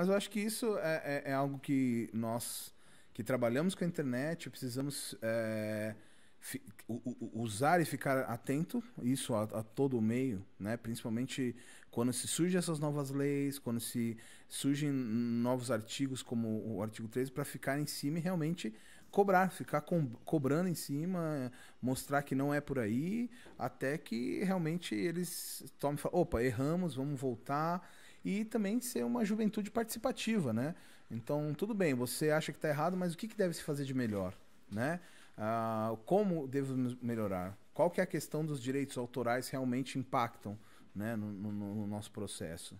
Mas eu acho que isso é, é, é algo que nós que trabalhamos com a internet precisamos é, fi, usar e ficar atento isso a, a todo o meio, né? Principalmente quando se surgem essas novas leis, quando se surgem novos artigos como o artigo 13 para ficar em cima e realmente cobrar, ficar com cobrando em cima, mostrar que não é por aí, até que realmente eles tomem, opa, erramos, vamos voltar e também ser uma juventude participativa, né? Então tudo bem, você acha que está errado, mas o que, que deve se fazer de melhor, né? Ah, como devemos melhorar? Qual que é a questão dos direitos autorais realmente impactam, né, no, no, no nosso processo?